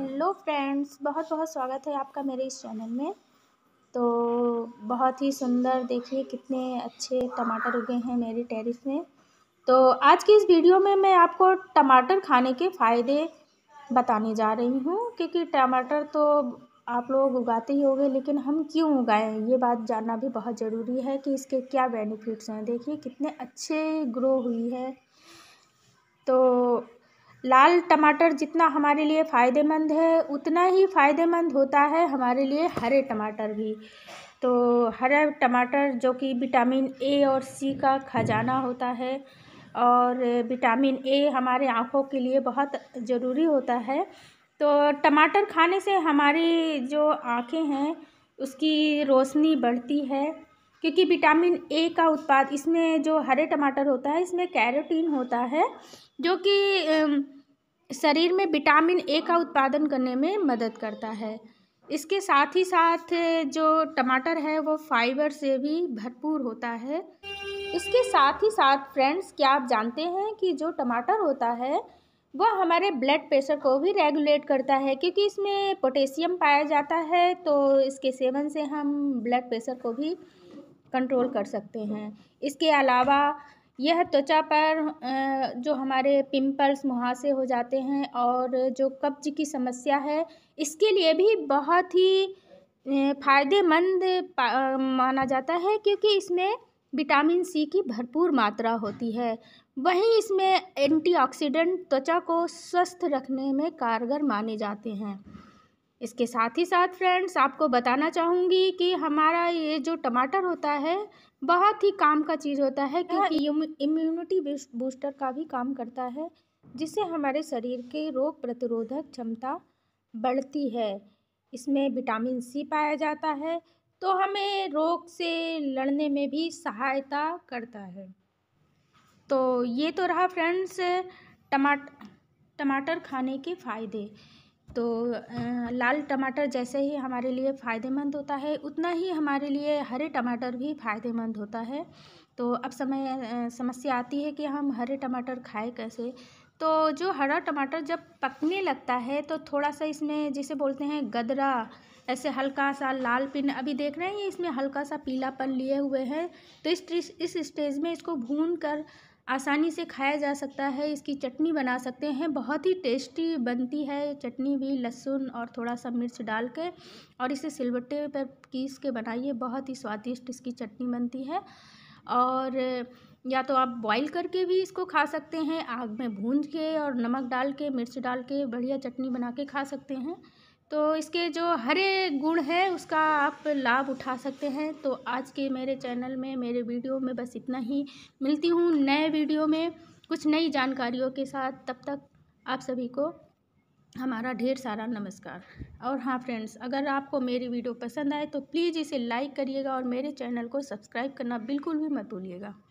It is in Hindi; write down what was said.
हेलो फ्रेंड्स बहुत बहुत स्वागत है आपका मेरे इस चैनल में तो बहुत ही सुंदर देखिए कितने अच्छे टमाटर उगे हैं मेरी टेरिस में तो आज की इस वीडियो में मैं आपको टमाटर खाने के फ़ायदे बताने जा रही हूँ क्योंकि टमाटर तो आप लोग उगाते ही होंगे लेकिन हम क्यों उगाएं ये बात जानना भी बहुत ज़रूरी है कि इसके क्या बेनिफिट्स हैं देखिए कितने अच्छे ग्रो हुई है तो लाल टमाटर जितना हमारे लिए फ़ायदेमंद है उतना ही फ़ायदेमंद होता है हमारे लिए हरे टमाटर भी तो हरा टमाटर जो कि विटामिन ए और सी का खजाना होता है और विटामिन ए हमारे आँखों के लिए बहुत ज़रूरी होता है तो टमाटर खाने से हमारी जो आँखें हैं उसकी रोशनी बढ़ती है क्योंकि विटामिन ए का उत्पाद इसमें जो हरे टमाटर होता है इसमें कैरोटीन होता है जो कि शरीर में विटामिन ए का उत्पादन करने में मदद करता है इसके साथ ही साथ जो टमाटर है वो फाइबर से भी भरपूर होता है इसके साथ ही साथ फ्रेंड्स क्या आप जानते हैं कि जो टमाटर होता है वह हमारे ब्लड प्रेशर को भी रेगुलेट करता है क्योंकि इसमें पोटेशियम पाया जाता है तो इसके सेवन से हम ब्लड प्रेशर को भी कंट्रोल कर सकते हैं इसके अलावा यह त्वचा पर जो हमारे पिंपल्स मुहासे हो जाते हैं और जो कब्ज की समस्या है इसके लिए भी बहुत ही फ़ायदेमंद माना जाता है क्योंकि इसमें विटामिन सी की भरपूर मात्रा होती है वहीं इसमें एंटीऑक्सीडेंट त्वचा को स्वस्थ रखने में कारगर माने जाते हैं इसके साथ ही साथ फ्रेंड्स आपको बताना चाहूँगी कि हमारा ये जो टमाटर होता है बहुत ही काम का चीज़ होता है हाँ। क्योंकि इम्यूनिटी बूस्टर का भी काम करता है जिससे हमारे शरीर के रोग प्रतिरोधक क्षमता बढ़ती है इसमें विटामिन सी पाया जाता है तो हमें रोग से लड़ने में भी सहायता करता है तो ये तो रहा फ्रेंड्स टमाटर टमाटर खाने के फ़ायदे तो लाल टमाटर जैसे ही हमारे लिए फ़ायदेमंद होता है उतना ही हमारे लिए हरे टमाटर भी फ़ायदेमंद होता है तो अब समय समस्या आती है कि हम हरे टमाटर खाएं कैसे तो जो हरा टमाटर जब पकने लगता है तो थोड़ा सा इसमें जिसे बोलते हैं गदरा ऐसे हल्का सा लाल पिन अभी देख रहे हैं ये इसमें हल्का सा पीलापन लिए हुए हैं तो इस इस स्टेज में इसको भून कर आसानी से खाया जा सकता है इसकी चटनी बना सकते हैं बहुत ही टेस्टी बनती है चटनी भी लहसुन और थोड़ा सा मिर्च डाल के और इसे सिलबट्टे पर पीस के बनाइए बहुत ही स्वादिष्ट इसकी चटनी बनती है और या तो आप बॉईल करके भी इसको खा सकते हैं आग में भून के और नमक डाल के मिर्च डाल के बढ़िया चटनी बना के खा सकते हैं तो इसके जो हरे गुण है उसका आप लाभ उठा सकते हैं तो आज के मेरे चैनल में मेरे वीडियो में बस इतना ही मिलती हूँ नए वीडियो में कुछ नई जानकारियों के साथ तब तक आप सभी को हमारा ढेर सारा नमस्कार और हाँ फ्रेंड्स अगर आपको मेरी वीडियो पसंद आए तो प्लीज़ इसे लाइक करिएगा और मेरे चैनल को सब्सक्राइब करना बिल्कुल भी मत भूलिएगा